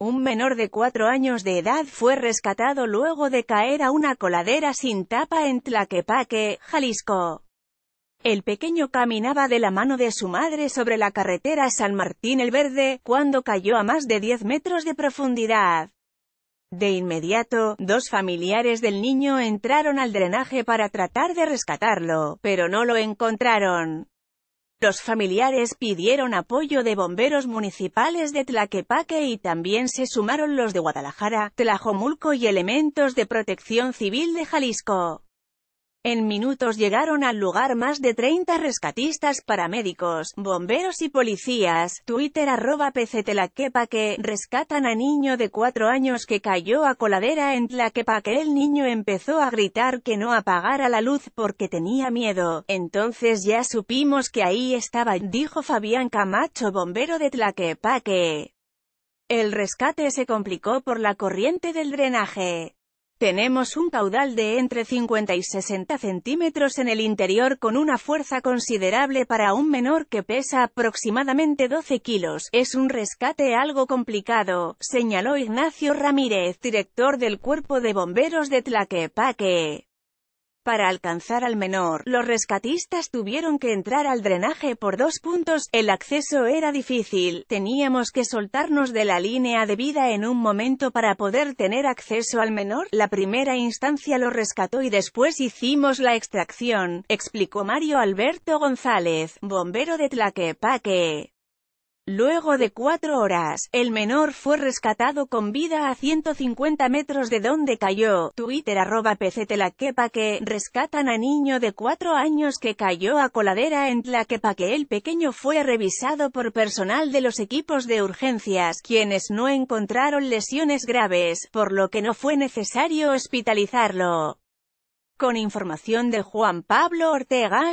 Un menor de cuatro años de edad fue rescatado luego de caer a una coladera sin tapa en Tlaquepaque, Jalisco. El pequeño caminaba de la mano de su madre sobre la carretera San Martín el Verde, cuando cayó a más de 10 metros de profundidad. De inmediato, dos familiares del niño entraron al drenaje para tratar de rescatarlo, pero no lo encontraron. Los familiares pidieron apoyo de bomberos municipales de Tlaquepaque y también se sumaron los de Guadalajara, Tlajomulco y elementos de protección civil de Jalisco. En minutos llegaron al lugar más de 30 rescatistas, paramédicos, bomberos y policías. Twitter arroba que rescatan a niño de 4 años que cayó a coladera en Tlaquepaque. El niño empezó a gritar que no apagara la luz porque tenía miedo. Entonces ya supimos que ahí estaba, dijo Fabián Camacho, bombero de Tlaquepaque. El rescate se complicó por la corriente del drenaje. Tenemos un caudal de entre 50 y 60 centímetros en el interior con una fuerza considerable para un menor que pesa aproximadamente 12 kilos. Es un rescate algo complicado, señaló Ignacio Ramírez, director del Cuerpo de Bomberos de Tlaquepaque. Para alcanzar al menor, los rescatistas tuvieron que entrar al drenaje por dos puntos, el acceso era difícil, teníamos que soltarnos de la línea de vida en un momento para poder tener acceso al menor, la primera instancia lo rescató y después hicimos la extracción, explicó Mario Alberto González, bombero de Tlaquepaque. Luego de cuatro horas, el menor fue rescatado con vida a 150 metros de donde cayó. Twitter arroba que rescatan a niño de cuatro años que cayó a coladera en que El pequeño fue revisado por personal de los equipos de urgencias, quienes no encontraron lesiones graves, por lo que no fue necesario hospitalizarlo. Con información de Juan Pablo Ortega